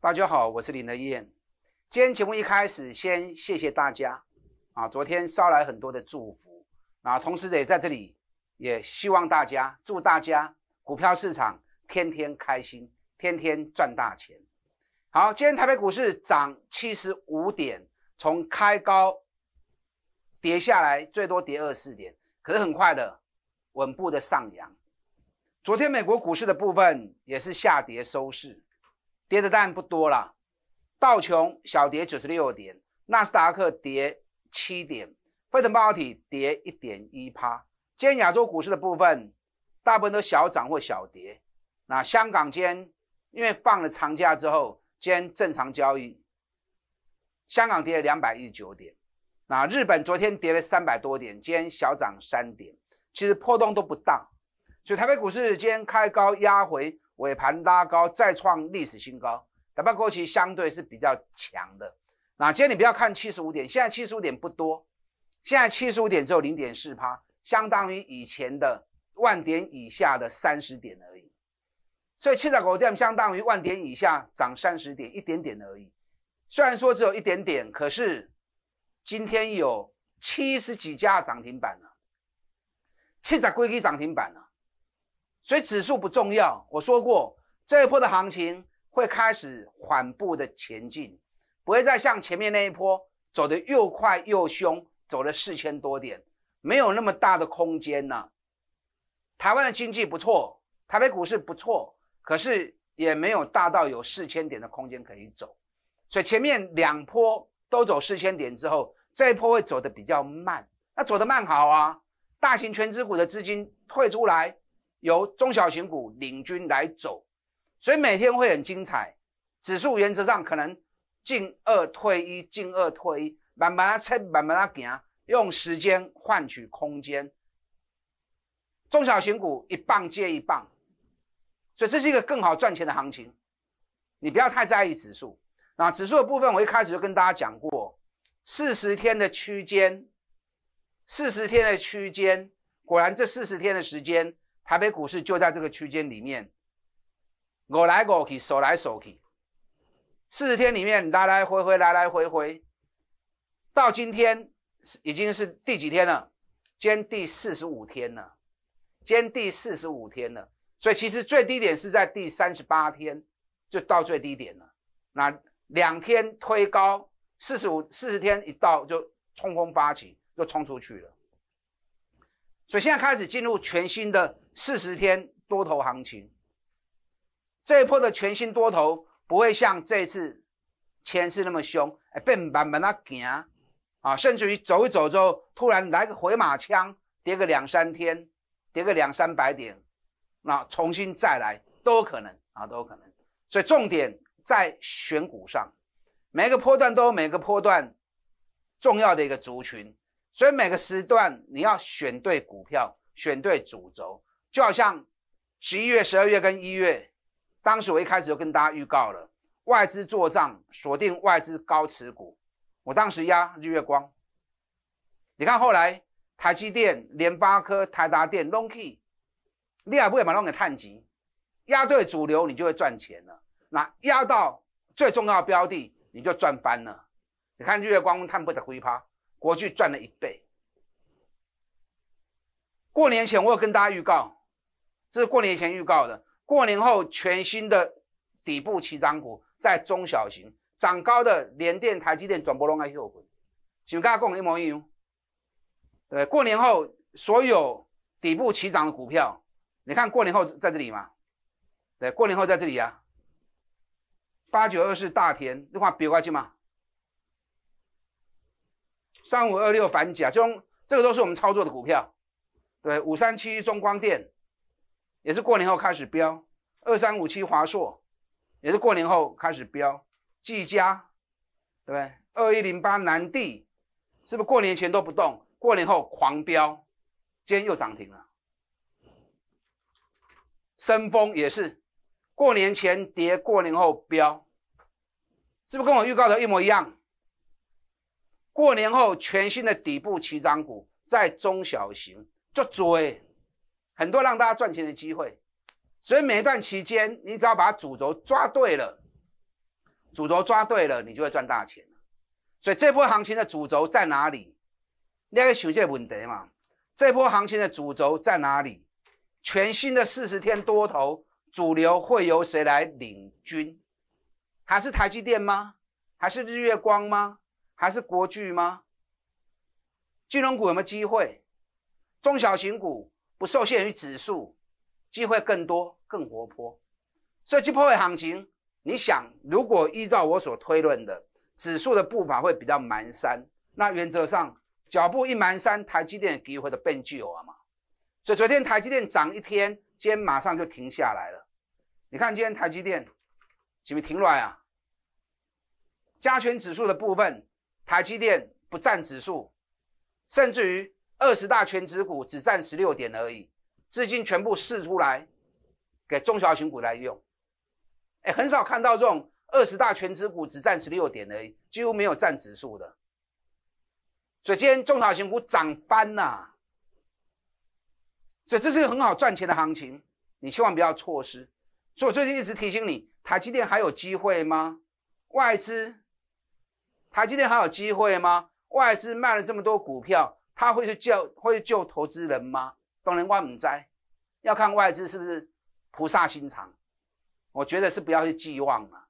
大家好，我是林德燕。今天节目一开始，先谢谢大家啊！昨天捎来很多的祝福，啊，同时也在这里也希望大家祝大家股票市场天天开心，天天赚大钱。好，今天台北股市涨七十五点，从开高跌下来，最多跌二四点，可是很快的，稳步的上扬。昨天美国股市的部分也是下跌收市。跌的当然不多了，道琼小跌九十六点，纳斯达克跌七点，非等半导体跌一点一趴。今天亚洲股市的部分，大部分都小涨或小跌。那香港今天因为放了长假之后，今天正常交易，香港跌了两百一十九点。那日本昨天跌了三百多点，今天小涨三点，其实破动都不大。所以台北股市今天开高压回。尾盘拉高，再创历史新高。大盘格局相对是比较强的。那今天你不要看七十五点，现在七十五点不多，现在七十五点只有零点四帕，相当于以前的万点以下的三十点而已。所以七百股掉相当于万点以下涨三十点一点点而已。虽然说只有一点点，可是今天有七十几家涨停板了，七百多只涨停板了。所以指数不重要，我说过这一波的行情会开始缓步的前进，不会再像前面那一波走得又快又凶，走了四千多点，没有那么大的空间呢台湾的经济不错，台北股市不错，可是也没有大到有四千点的空间可以走。所以前面两波都走四千点之后，这一波会走得比较慢。那走得慢好啊，大型全资股的资金退出来。由中小型股领军来走，所以每天会很精彩。指数原则上可能进二退一，进二退一，慢慢啊切，慢慢啊行，用时间换取空间。中小型股一棒接一棒，所以这是一个更好赚钱的行情。你不要太在意指数啊，指数的部分我一开始就跟大家讲过，四十天的区间，四十天的区间，果然这四十天的时间。台北股市就在这个区间里面，我来我去，手来手去，四十天里面来来回回，来来回回，到今天已经是第几天了？今天第四十五天了，今天第四十五天了。所以其实最低点是在第三十八天，就到最低点了。那两天推高四十五，四十天一到就冲锋发起，就冲出去了。所以现在开始进入全新的。四十天多头行情，这一波的全新多头不会像这次前次那么凶，哎，变慢慢啊行，啊，甚至于走一走之后，突然来个回马枪，跌个两三天，跌个两三百点，那重新再来都有可能啊，都有可能。所以重点在选股上，每个波段都有每个波段重要的一个族群，所以每个时段你要选对股票，选对主轴。就好像十一月、十二月跟一月，当时我一开始就跟大家预告了，外资做账锁定外资高持股。我当时压日月光，你看后来台积电、联发科、台达电、隆基，你也不把它弄个碳极？压对主流你就会赚钱了。那压到最重要的标的，你就赚翻了。你看日月光碳布得回趴，国巨赚了一倍。过年前我有跟大家预告。这是过年前预告的，过年后全新的底部起涨股在中小型涨高的联电、台积电、转博龙还有机会，请跟我贡一模一样。对，过年后所有底部起涨的股票，你看过年后在这里吗？对，过年后在这里呀，八九二是大田，你块比过去吗？三五二六反甲，这种这个都是我们操作的股票，对，五三七中光电。也是过年后开始飙，二三五七华硕，也是过年后开始飙，技嘉，对不对？二一零八南地，是不是过年前都不动，过年后狂飙，今天又涨停了。深丰也是，过年前跌，过年后飙，是不是跟我预告的一模一样？过年后全新的底部起涨股，在中小型，就追。哎。很多让大家赚钱的机会，所以每一段期间，你只要把主轴抓对了，主轴抓对了，你就会赚大钱。所以这波行情的主轴在哪里？你要想这个问题嘛。这波行情的主轴在哪里？全新的四十天多头主流会由谁来领军？还是台积电吗？还是日月光吗？还是国巨吗？金融股有没有机会？中小型股？不受限于指数，机会更多、更活泼。所以，这波的行情。你想，如果依照我所推论的，指数的步伐会比较蹒跚。那原则上，脚步一蹒跚，台积电的机会就变旧了嘛。所以，昨天台积电涨一天，今天马上就停下来了。你看，今天台积电是不是停软啊？加权指数的部分，台积电不占指数，甚至于。二十大全指股只占十六点而已，资金全部释出来给中小型股来用，哎，很少看到这种二十大全指股只占十六点已，几乎没有占指数的。所以今天中小型股涨翻了，所以这是个很好赚钱的行情，你千万不要错失。所以我最近一直提醒你，台积电还有机会吗？外资，台积电还有机会吗？外资卖了这么多股票。他会去救会救投资人吗？当然我唔知，要看外资是不是菩萨心肠。我觉得是不要去寄望了。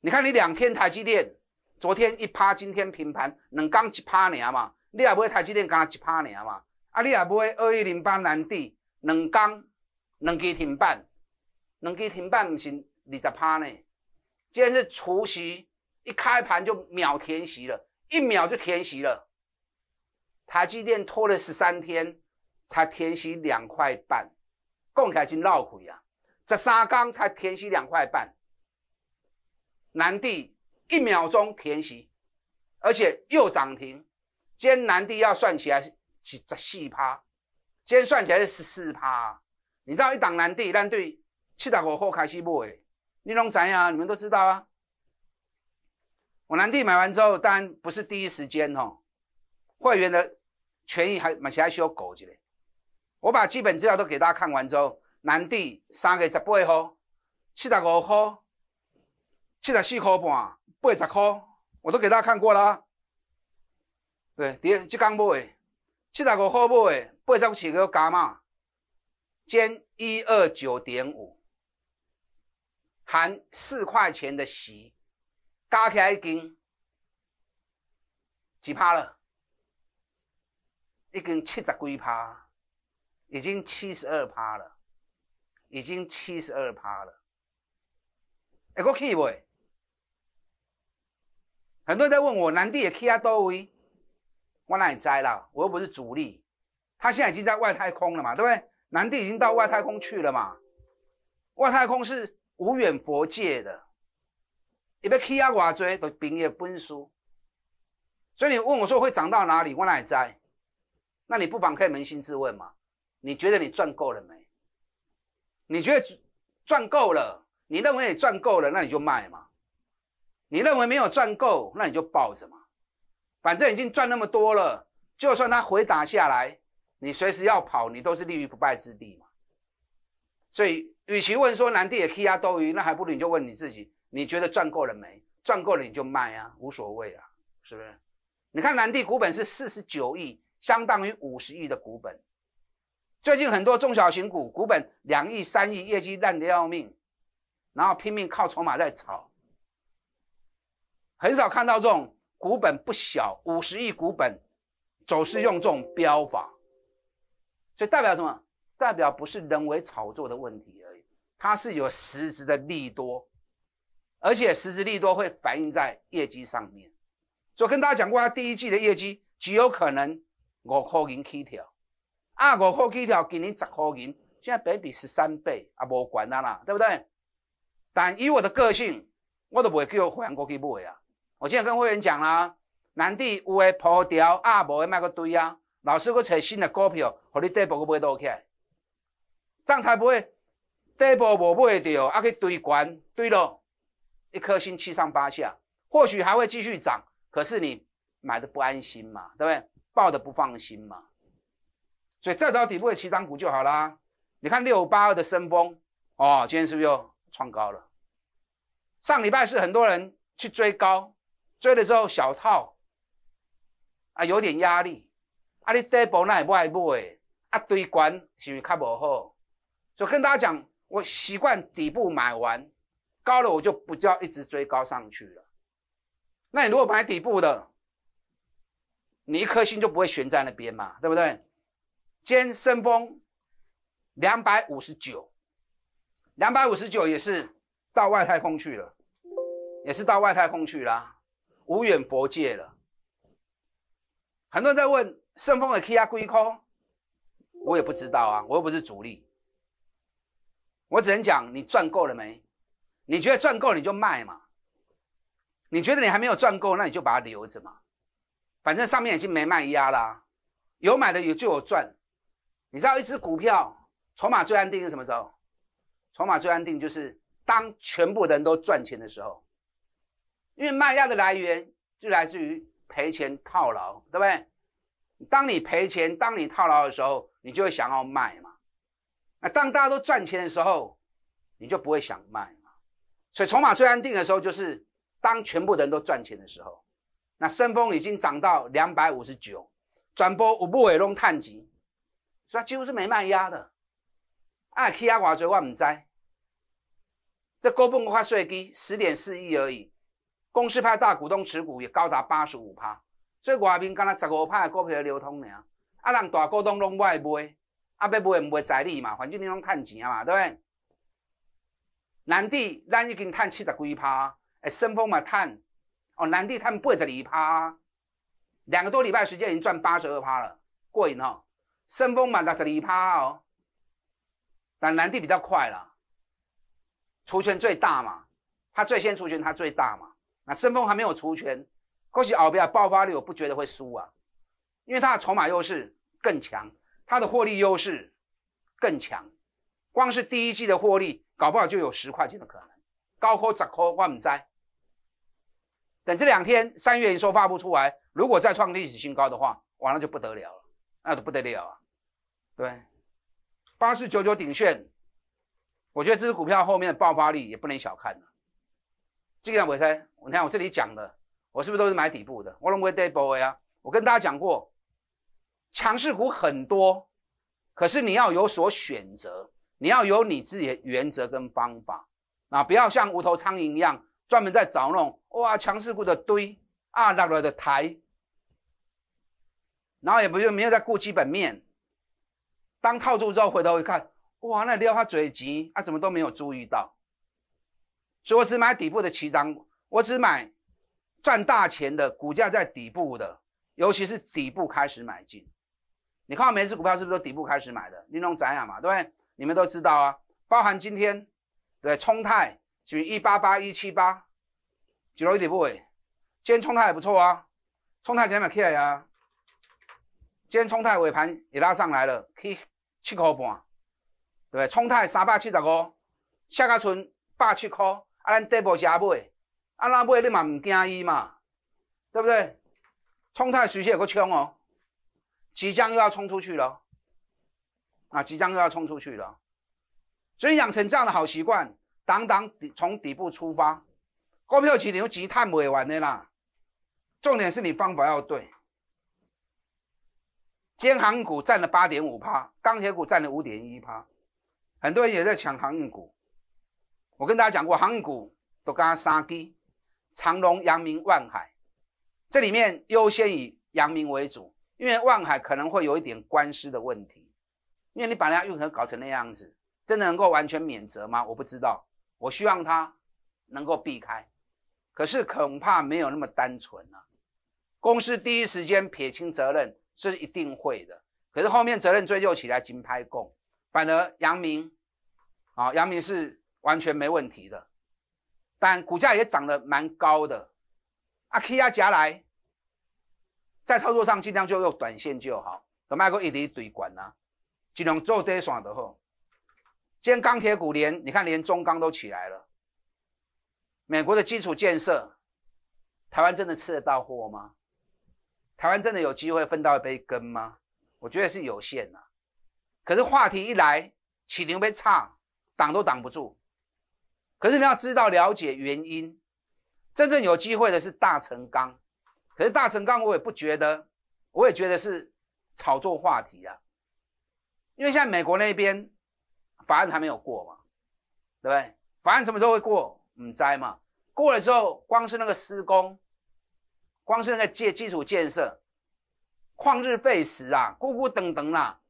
你看，你两天台积电，昨天一趴，今天平盘，能刚一趴年嘛，你也不会台积电刚一趴年嘛。啊，你也不会二一零八南地能刚能给停办，能给停办不行，二十趴呢。今天是除夕，一开盘就秒填席了，一秒就填席了。台积电拖了十三天才填息两块半，共开始闹鬼啊！在沙缸才填息两块半，南地一秒钟填息，而且又涨停，今天南地要算起来是十四趴，今天算起来是十四趴。你知道一档南地，让对七大五后开始买，你弄怎样？你们都知道啊！我南地买完之后，当然不是第一时间哦，会员的。权益还目前还需要过一个。我把基本资料都给大家看完之后，南地三月十八号七十五号七十四块半八十块，我都给大家看过了。对，跌，即刚买七十五号买，八十块起个价嘛，减一二九点五，含四块钱的息，加起来一斤，几趴了。已经七十几趴，已经七十二趴了，已经七十二趴了，还可以未？很多人在问我，南帝也去啊多威，我哪里知啦？我又不是主力，他现在已经在外太空了嘛，对不对？南帝已经到外太空去了嘛？外太空是无远佛界的，你被欺阿外追，都兵也本疏。所以你问我说会涨到哪里？我哪里知？那你不妨可以扪心自问嘛，你觉得你赚够了没？你觉得赚够了，你认为你赚够了，那你就卖嘛。你认为没有赚够，那你就抱着嘛。反正已经赚那么多了，就算他回答下来，你随时要跑，你都是立于不败之地嘛。所以，与其问说南帝也欺压多鱼，那还不如你就问你自己，你觉得赚够了没？赚够了你就卖呀，无所谓啊，是不是？你看南帝股本是四十九亿。相当于五十亿的股本，最近很多中小型股股本两亿三亿，业绩烂得要命，然后拼命靠筹码在炒，很少看到这种股本不小五十亿股本，总是用这种标法，所以代表什么？代表不是人为炒作的问题而已，它是有实质的利多，而且实质利多会反映在业绩上面，所以跟大家讲过，它第一季的业绩极有可能。五块钱起跳，啊，五块起跳，今年十块钱，现在比比十三倍啊，无关啦啦，对不对？但以我的个性，我都不会叫会员过去买啊。我现在跟会员讲啦，难地有诶破掉啊，无诶卖个堆啊。老师，我找新的股票，互你底部去买倒起，样才不买，底部无买着，啊去堆关堆落，一颗星七上八下，或许还会继续涨，可是你买的不安心嘛，对不对？抱的不放心嘛，所以再找底部的起涨股就好啦。你看六八二的升峰，哦，今天是不是又创高了？上礼拜是很多人去追高，追了之后小套，啊，有点压力。啊，你 d o b l e 那也买不哎，阿堆管是会较好。所以跟大家讲，我习惯底部买完，高了我就不叫一直追高上去了。那你如果买底部的？你一颗心就不会悬在那边嘛，对不对？今天圣丰两百五十九，两百五十九也是到外太空去了，也是到外太空去了，无远佛界了。很多人在问圣丰的 K 幺归空，我也不知道啊，我又不是主力，我只能讲你赚够了没？你觉得赚够你就卖嘛，你觉得你还没有赚够，那你就把它留着嘛。反正上面已经没卖压啦，有买的有就有赚。你知道一只股票筹码最安定是什么时候？筹码最安定就是当全部人都赚钱的时候，因为卖压的来源就来自于赔钱套牢，对不对？当你赔钱、当你套牢的时候，你就会想要卖嘛。那当大家都赚钱的时候，你就不会想卖嘛。所以筹码最安定的时候，就是当全部人都赚钱的时候。那深丰已经涨到两百五十九，转播五步尾龙探级，所以几乎是没卖压的。啊，气压寡我万知。灾，这高我花税低十点四亿而已，公司派大股东持股也高达八十五趴，所以外面干啦十五趴的股票流通尔，啊，人大股东拢外卖，啊，要卖唔会在意嘛，反正你拢探钱嘛，对不对？南地咱已经探七十几趴，哎，深丰嘛探。南帝他们不倍这里趴，两个多礼拜时间已经赚八十二趴了，过瘾哈！升丰嘛，打这里趴哦。但南帝比较快了，除权最大嘛，他最先除权，他最大嘛。那升丰还没有出拳，或许奥比尔爆发力我不觉得会输啊，因为他的筹码优势更强，他的获利优势更强。光是第一季的获利，搞不好就有十块钱的可能。高科十科我万灾。等这两天三月营收发布出来，如果再创历史新高的话，完了就不得了了，那就不得了啊！对，八四九九顶炫，我觉得这支股票后面的爆发力也不能小看了。这个伟三，你看我这里讲的，我是不是都是买底部的？我 l o day boy 啊，我跟大家讲过，强势股很多，可是你要有所选择，你要有你自己的原则跟方法啊，不要像无头苍蝇一样专门在找那种。哇，强势股的堆，啊落啦的抬，然后也不就没有在顾基本面。当套住之后，回头一看，哇，那撩他嘴急，啊，怎么都没有注意到。所以我只买底部的几张，我只买赚大钱的，股价在底部的，尤其是底部开始买进。你看每只股票是不是都底部开始买的？你弄咱啊嘛，对不对？你们都知道啊，包含今天，对，冲太举一八八一七八。举落一点部位，今天冲泰也不错啊，冲泰今天买起来啊，今天冲泰尾盘也拉上来了，去七块半，对不对？冲泰三百七十五，下加村百七块，咱底部价买，啊，哪买你嘛唔惊伊嘛，对不对？冲泰实际有个冲哦，即将又要冲出去了，啊，即将又要冲出去了，所以养成这样的好习惯，当当从底部出发。股票其实用极探尾玩的啦，重点是你方法要对。兼航股占了八点五趴，钢铁股占了五点一趴，很多人也在抢航运股。我跟大家讲过，航运股都刚刚杀鸡，长隆、阳明、万海，这里面优先以阳明为主，因为万海可能会有一点官司的问题，因为你把人家运河搞成那样子，真的能够完全免责吗？我不知道，我希望他能够避开。可是恐怕没有那么单纯呐。公司第一时间撇清责任是一定会的，可是后面责任追究起来，金拍供，反而杨明，啊，杨明是完全没问题的，但股价也涨得蛮高的。啊，气压夹来，在操作上尽量就用短线就好，同埋佫一直堆管啦，尽量做短线的好。今天钢铁股连，你看连中钢都起来了。美国的基础建设，台湾真的吃得到货吗？台湾真的有机会分到一杯羹吗？我觉得是有限的。可是话题一来，岂能被差挡都挡不住。可是你要知道了解原因，真正有机会的是大成钢。可是大成钢，我也不觉得，我也觉得是炒作话题啊。因为现在美国那边法案还没有过嘛，对不对？法案什么时候会过？唔知嘛。过了之后，光是那个施工，光是那个建基础建设，旷日费时啊，咕咕等等啦，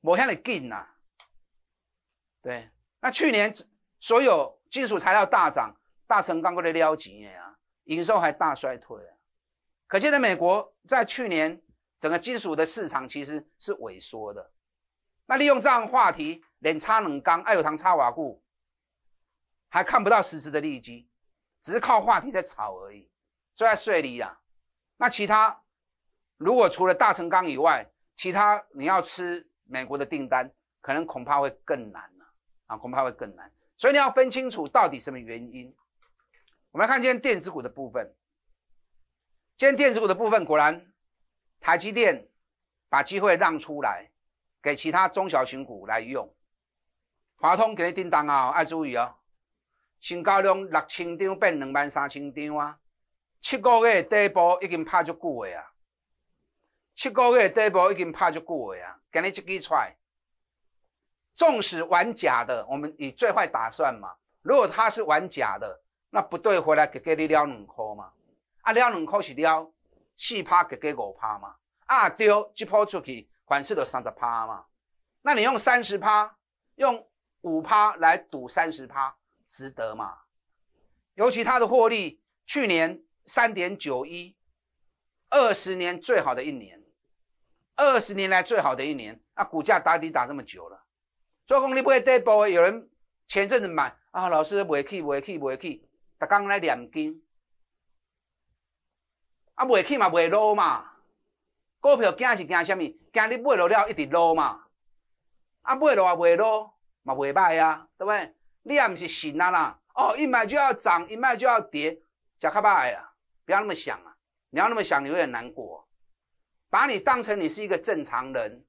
我向你进呐，对，那去年所有金属材料大涨，大成钢过来撩钱呀，营收还大衰退啊。可现在美国在去年整个金属的市场其实是萎缩的。那利用这样话题，连差冷钢、爱有糖、差瓦固，还看不到实质的利益只是靠话题在炒而已，就在睡里啊。那其他如果除了大成钢以外，其他你要吃美国的订单，可能恐怕会更难了啊，恐怕会更难。所以你要分清楚到底什么原因。我们看今天电子股的部分，今天电子股的部分果然台积电把机会让出来给其他中小型股来用，华通给你订单啊，爱注意啊。成交量六千张变两万三千张啊！七个月底部已经拍足久的啊！七个月底部已经拍足久的啊！今日你支出来，纵使玩假的，我们以最坏打算嘛。如果他是玩假的，那不对回来给给你了两颗嘛。啊，了两颗是了四趴给给五趴嘛。啊，对，一趴出去，反是就三十趴嘛。那你用三十趴，用五趴来赌三十趴。值得嘛？尤其它的获利，去年三点九一，二十年最好的一年，二十年来最好的一年。啊，股价打底打这么久了，做功你不会 d 部 u 有人前阵子买啊，老师不会去，不会去，不会去，他讲来练经。啊，不会去嘛，不会落嘛。股票惊是惊什么？惊你买落了，一直捞嘛。啊，买落也未落，嘛未歹啊，对不对？你也不是神啊啦！哦，一买就要涨，一卖就要跌，假卡拜啊！不要那么想啊！你要那么想，你会很难过。把你当成你是一个正常人，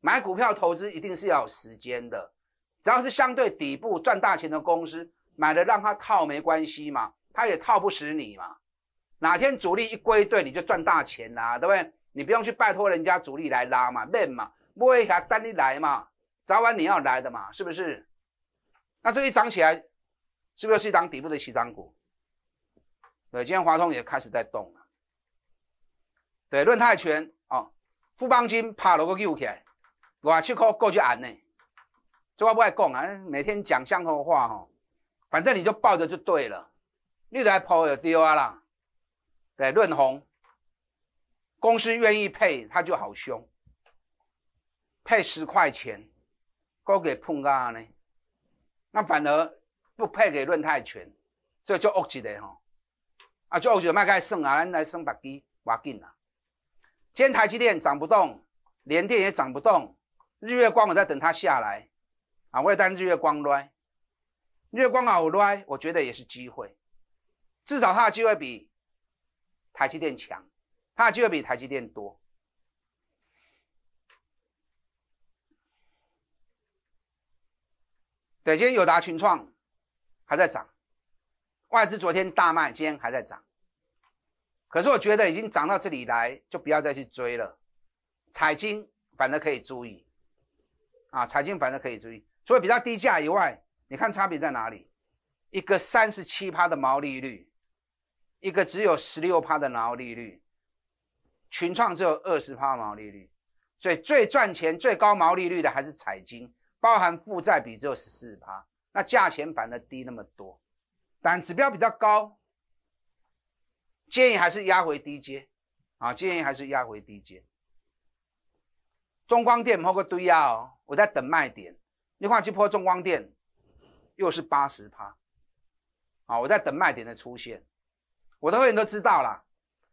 买股票投资一定是要有时间的。只要是相对底部赚大钱的公司，买了让它套没关系嘛，它也套不死你嘛。哪天主力一归队，你就赚大钱啦，对不对？你不用去拜托人家主力来拉嘛，面嘛，摸一下单你来嘛，早晚你要来的嘛，是不是？那这一涨起来，是不是又是一档底部的起涨股？对，今天华通也开始在动了。对，论泰拳哦，富邦金趴了个 U 起来，六七块够就按呢。这个不爱讲啊，每天讲相同的话吼，反正你就抱着就对了。绿的还抛有 D O R 啦，对，润红，公司愿意配他就好凶，配十块钱，够给碰个啊呢。那反而不配给论泰拳，所以就恶起来吼，啊，就恶起来，卖开始升啊，咱来升白鸡，哇劲啊！今天台积电涨不动，联电也涨不动，日月光我在等它下来，啊，我也等日月光衰，月光好衰，我觉得也是机会，至少它的机会比台积电强，它的机会比台积电多。对，今天有达群创还在涨，外资昨天大卖，今天还在涨。可是我觉得已经涨到这里来，就不要再去追了。彩金反而可以注意，啊，彩金反而可以注意。除了比较低价以外，你看差别在哪里？一个三十七趴的毛利率，一个只有十六趴的毛利率，群创只有二十趴毛利率。所以最赚钱、最高毛利率的还是彩金。包含负债比只有十四趴，那价钱反而低那么多，但指标比较高，建议还是压回低阶啊！建议还是压回低阶。中光电没个堆压哦，我在等卖点。你忘记抛中光电，又是八十趴，啊！我在等卖点的出现。我的会员都知道啦，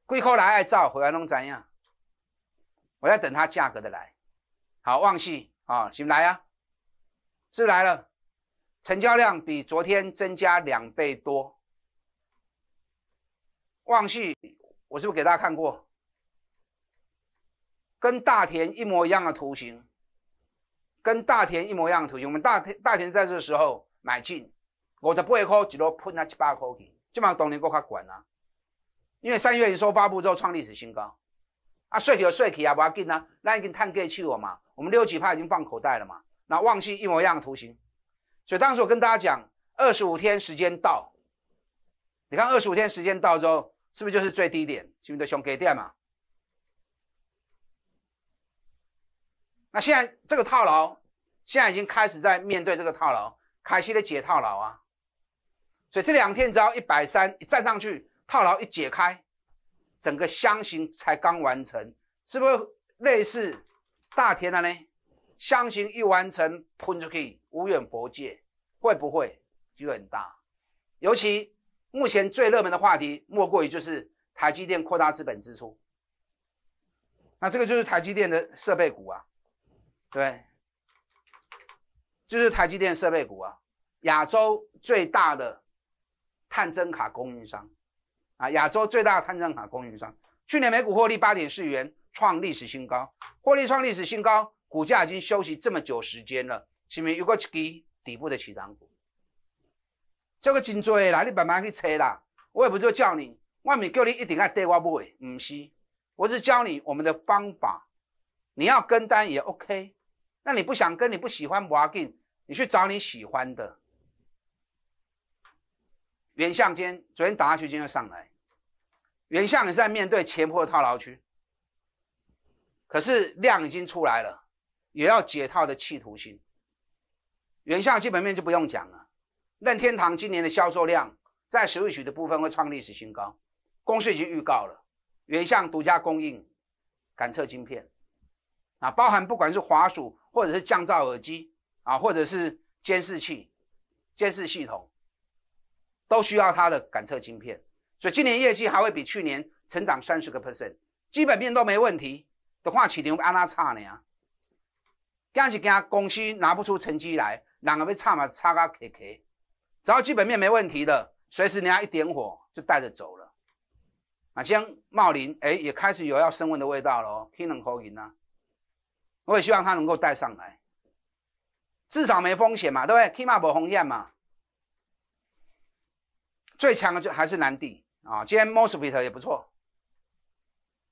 贵寇来爱照回来弄怎样？我在等它价格的来。好，旺气啊，行来啊！是来了，成交量比昨天增加两倍多。旺旭，我是不是给大家看过？跟大田一模一样的图形，跟大田一模一样的图形。我们大田大田在这时候买进，我就不会亏，最多亏七八块钱。这嘛，当年够卡管啦。因为三月营收发布之后创历史新高，啊，甩起甩起啊，不要紧啊，咱已经探过去了嘛，我们六七趴已经放口袋了嘛。那望去一模一样的图形，所以当时我跟大家讲，二十五天时间到，你看二十五天时间到之后，是不是就是最低点？是不是熊给点嘛？那现在这个套牢，现在已经开始在面对这个套牢，凯西的解套牢啊。所以这两天只要一百三一站上去，套牢一解开，整个箱型才刚完成，是不是类似大田了呢？相信一完成喷出去，无远佛界会不会就很大？尤其目前最热门的话题，莫过于就是台积电扩大资本支出。那这个就是台积电的设备股啊，对，就是台积电设备股啊。亚洲最大的探针卡供应商啊，亚洲最大的探针卡供应商，去年每股获利八点四元，创历史新高，获利创历史新高。股价已经休息这么久时间了，是不是又个一支底部的起涨股？这个真多啦，你慢慢去猜啦。我也不就叫你，外面叫你一定爱跌瓜不唔是。我是教你我们的方法，你要跟单也 OK。那你不想跟，你不喜欢 margin，你去找你喜欢的。原相间昨天打下去，今天又上来。原相也是在面对前破套牢区，可是量已经出来了。也要解套的企图心，原相基本面就不用讲了。任天堂今年的销售量在手尾曲的部分会创历史新高，公司已经预告了原相独家供应感测晶片，啊，包含不管是滑鼠或者是降噪耳机啊，或者是监视器、监视系统，都需要它的感测晶片，所以今年业绩还会比去年成长三十个 percent，基本面都没问题的话，岂能安拉差呢呀？惊是惊公司拿不出成绩来，两个被差嘛差个 K K，只要基本面没问题的，随时人家一点火就带着走了。啊，今茂林哎也开始有要升温的味道喽，氢能 c o i 呢，我也希望它能够带上来，至少没风险嘛，对不对？起码没风险嘛。最强的就还是南帝啊，今天 m o s q u t 也不错，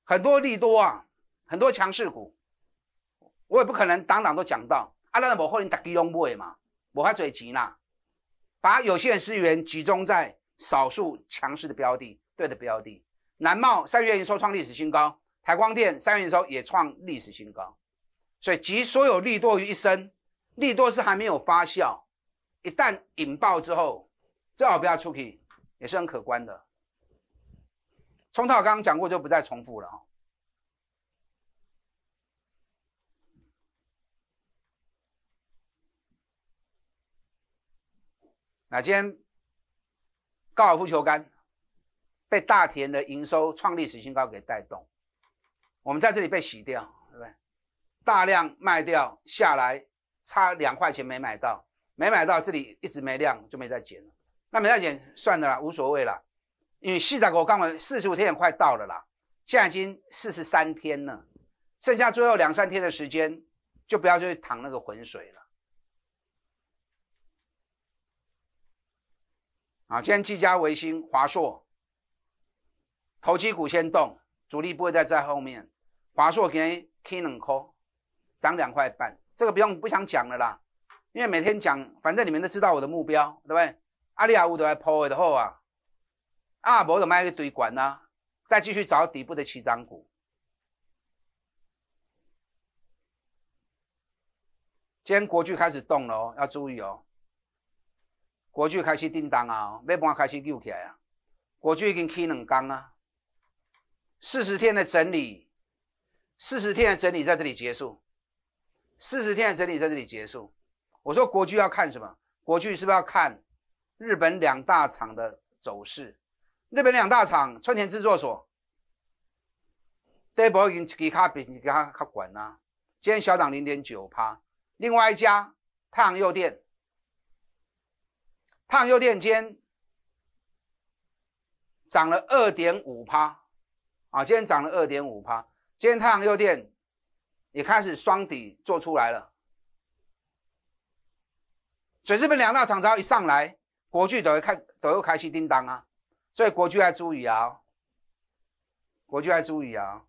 很多利多啊，很多强势股。我也不可能当当都讲到，那拉某可人大举用会嘛，我还嘴急呐，把有限的资源集中在少数强势的标的，对的标的，南茂三月营收创历史新高，台光电三月营收也创历史新高，所以集所有利多于一身，利多是还没有发酵，一旦引爆之后，最好不要出皮，也是很可观的。重套我刚刚讲过，就不再重复了哈。那今天高尔夫球杆被大田的营收创历史新高给带动，我们在这里被洗掉，对不对？大量卖掉下来，差两块钱没买到，没买到，这里一直没亮就没再减了。那没再减，算了啦，无所谓了。因为细仔狗，刚好四十五天快到了啦，现在已经四十三天了，剩下最后两三天的时间，就不要去趟那个浑水了。啊！今天几家维新，华硕头期股先动，主力不会再在后面。华硕给你开两颗，涨两块半，这个不用不想讲了啦，因为每天讲，反正你们都知道我的目标，对不对？阿里阿屋都在抛的后啊，阿博怎么卖一堆管呢？再继续找底部的起涨股。今天国巨开始动了，哦，要注意哦。国巨开始订单啊，尾盘开始扭起来啊。国巨已经起两天啊，四十天的整理，四十天的整理在这里结束，四十天的整理在这里结束。我说国巨要看什么？国巨是不是要看日本两大厂的走势？日本两大厂川田制作所，德宝已经给它比它给它管啦。今天小涨零点九趴，另外一家太阳诱电。胖阳诱电今天涨了二点五趴，啊，今天涨了二点五趴。今天太阳诱电也开始双底做出来了，所以日本两大厂商一上来，国巨都会开，都又开启订单啊，所以国巨要注意啊，国巨要注意啊。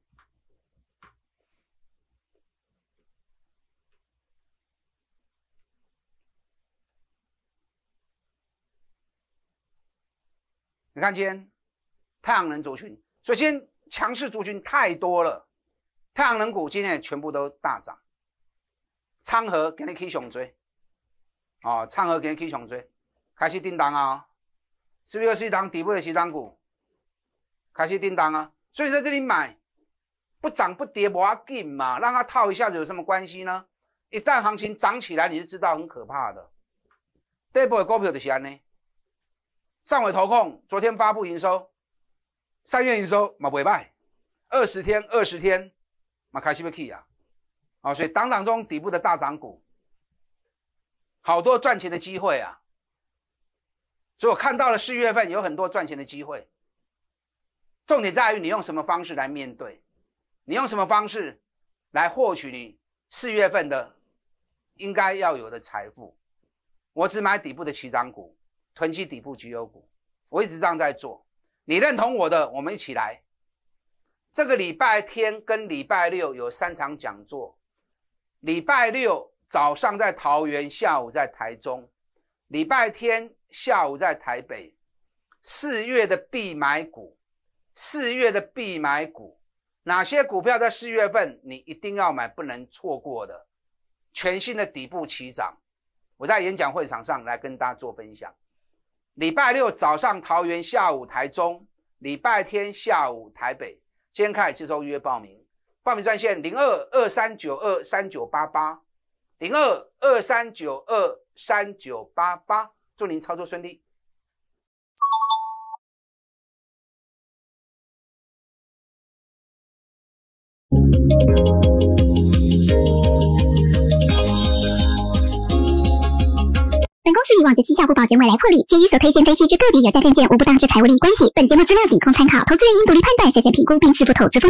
看见太阳能族群，首先强势族群太多了，太阳能股今天全部都大涨。昌河今你 K 上追，哦，昌河今天 K 上追，开始订单啊，是不是又是一档底部的西藏股？开始订单啊，所以在这里买，不涨不跌不要紧嘛，让它套一下子有什么关系呢？一旦行情涨起来，你就知道很可怕的。底部的股票的安呢？上尾投控昨天发布营收，三月营收嘛尾败，二十天二十天，嘛开始卖 key 啊，啊，所以当当中底部的大涨股，好多赚钱的机会啊，所以我看到了四月份有很多赚钱的机会，重点在于你用什么方式来面对，你用什么方式来获取你四月份的应该要有的财富，我只买底部的起涨股。囤积底部绩优股，我一直这样在做。你认同我的，我们一起来。这个礼拜天跟礼拜六有三场讲座，礼拜六早上在桃园，下午在台中；礼拜天下午在台北。四月的必买股，四月的必买股，哪些股票在四月份你一定要买，不能错过的。全新的底部起涨，我在演讲会场上来跟大家做分享。礼拜六早上桃园，下午台中；礼拜天下午台北。今天开始接收约报名，报名专线零二二三九二三九八八，零二二三九二三九八八。祝您操作顺利。望这绩效不保，证未来获利。且与所推荐分析之个别有价证券，无不当之财务利益关系。本节目资料仅供参考，投资人应独立判断、审慎评估并自负投资风险。